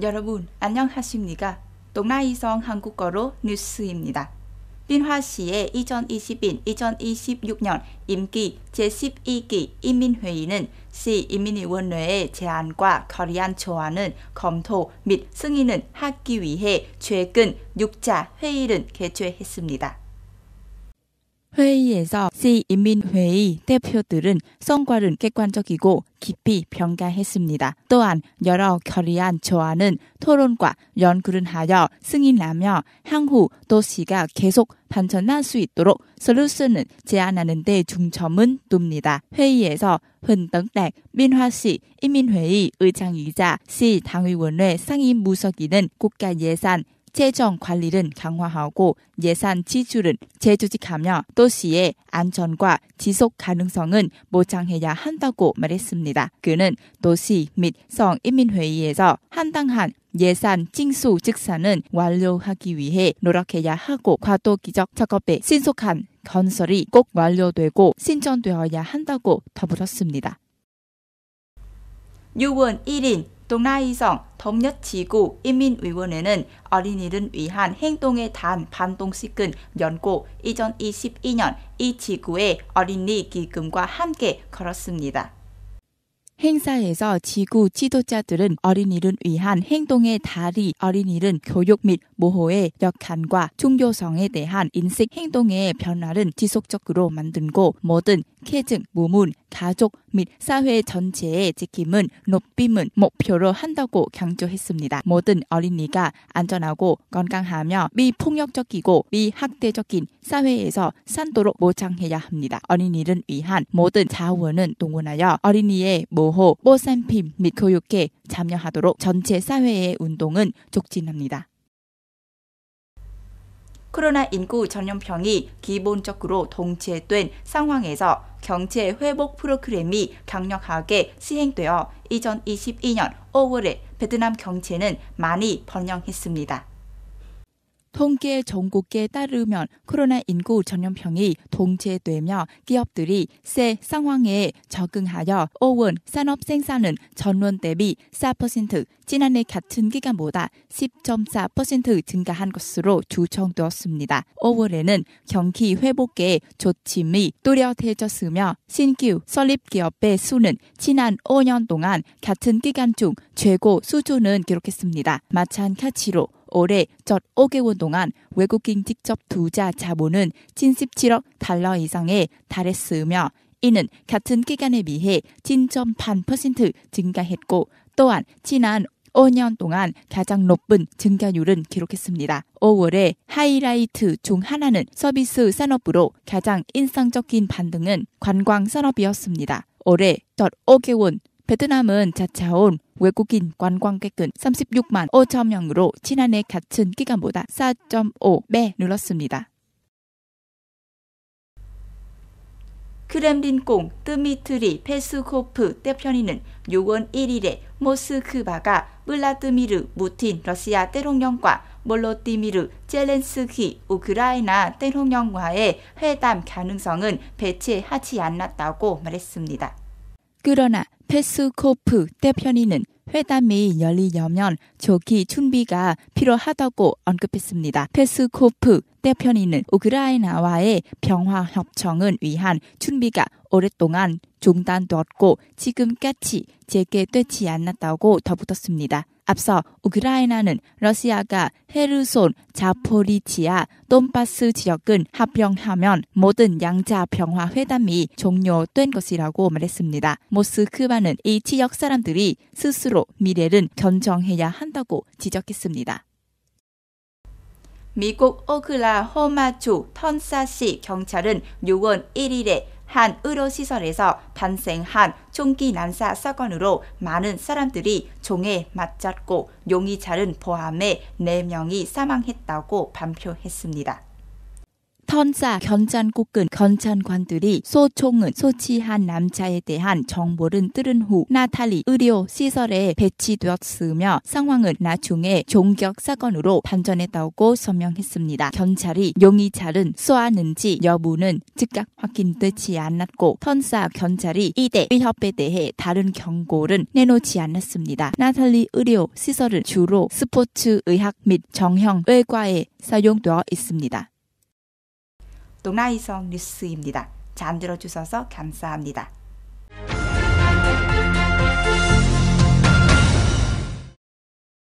여러분 안녕하십니까? 동나이성 한국어로 뉴스입니다. 민화시의 2021-2026년 임기 제12기 인민회의는 시 인민위원회의 제안과 거리안 조항은 검토 및 승인은 하기 위해 최근 6차 회의를 개최했습니다. 회의에서 시인민회의 대표들은 성과를 객관적이고 깊이 평가했습니다. 또한 여러 결의안 조안은 토론과 연구를 하여 승인하며 향후 도시가 계속 반전할 수 있도록 솔루션을 제안하는 데 중점은 둡니다. 회의에서 흔덩댁 민화시 인민회의 의장이자 시 당의원회 상임무석위는 국가예산 재정 관리를 강화하고 예산 지출을 재조직하며 도시의 안전과 지속 가능성은 보장해야 한다고 말했습니다. 그는 도시 및 성인민회의에서 한당한 예산 징수 즉사는 완료하기 위해 노력해야 하고 과도 기적 작업에 신속한 건설이 꼭 완료되고 신전되어야 한다고 더불었습니다. 6월 1일 동라이성 덤녀지구 인민위원회는 어린이를 위한 행동의 단반동식근 연고 2022년 이 지구의 어린이 기금과 함께 걸었습니다. 행사에서 지구 지도자들은 어린이를 위한 행동의 달이 어린이는 교육 및 모호의 역한과 중요성에 대한 인식 행동의 변화를 지속적으로 만들고 모든 계층, 무문, 가족 및 사회 전체의 지킴은 높임은 목표로 한다고 강조했습니다. 모든 어린이가 안전하고 건강하며 미폭력적이고 미학대적인 사회에서 산도록 보장해야 합니다. 어린이를 위한 모든 자원은 동원하여 어린이의 모호, 뽀샘핌 및 교육에 참여하도록 전체 사회의 운동은 촉진합니다. 코로나19 전염병이 기본적으로 동체된 상황에서 경제 회복 프로그램이 강력하게 시행되어 2022년 5월에 베트남 경제는 많이 번영했습니다. 통계 전국에 따르면 코로나 인구 전염병이 동체되며 기업들이 새 상황에 적응하여 5월 산업 생산은 전년 대비 4%, 지난해 같은 기간보다 10.4% 증가한 것으로 추정되었습니다. 5월에는 경기 회복에 조짐이 또렷해졌으며 신규 설립 기업의 수는 지난 5년 동안 같은 기간 중 최고 수준은 기록했습니다. 마찬가지로 올해 첫 5개월 동안 외국인 직접 투자 자본은 77억 달러 이상에 달했으며 이는 같은 기간에 비해 7.8% 증가했고 또한 지난 5년 동안 가장 높은 증가율은 기록했습니다. 5월에 하이라이트 중 하나는 서비스 산업으로 가장 인상적인 반등은 관광 산업이었습니다. 올해 첫 5개월 베트남은 자차온 외국인 관광객은 36만 5천 명으로 지난해 같은 기간보다 4.5배 늘었습니다. 크렘린공 드미트리 페스코프 대편인은 6월 1일에 모스크바가 블라드미르 무틴 러시아 대통령과 몰로티미르 젤렌스키 우크라이나 대통령과의 회담 가능성은 배치하지 않았다고 말했습니다. 그러나 페스코프 대표님은 회담이 열리려면 조기 준비가 필요하다고 언급했습니다. 페스코프 대표님은 우크라이나와의 평화 협정을 위한 준비가 오랫동안 중단되었고 지금까지 재개되지 않았다고 덧붙었습니다 앞서 우크라이나는 러시아가 헤르손, 자포리치아, 돈바스 지역은 합병하면 모든 양자 평화 회담이 종료된 것이라고 말했습니다. 모스크바는 이 지역 사람들이 스스로 미래를 결정해야 한다고 지적했습니다. 미국 오클라호마주 턴사시 경찰은 6월 1일에 한 의료시설에서 발생한 총기 난사 사건으로 많은 사람들이 종에 맞았고 용의자는 포함해 4명이 사망했다고 발표했습니다. 천사, 견찬국근, 견찬관들이 소총은 소치한 남자에 대한 정보를 들은 후 나탈리 의료 시설에 배치되었으며 상황은 나중에 종격 사건으로 반전했다고 설명했습니다. 경찰이 용의자를 쏘았는지 여부는 즉각 확인되지 않았고 천사 경찰이 이대 위협에 대해 다른 경고를 내놓지 않았습니다. 나탈리 의료 시설은 주로 스포츠 의학 및 정형 외과에 사용되어 있습니다. 동라이성 뉴스입니다. 잠들어 주셔서 감사합니다.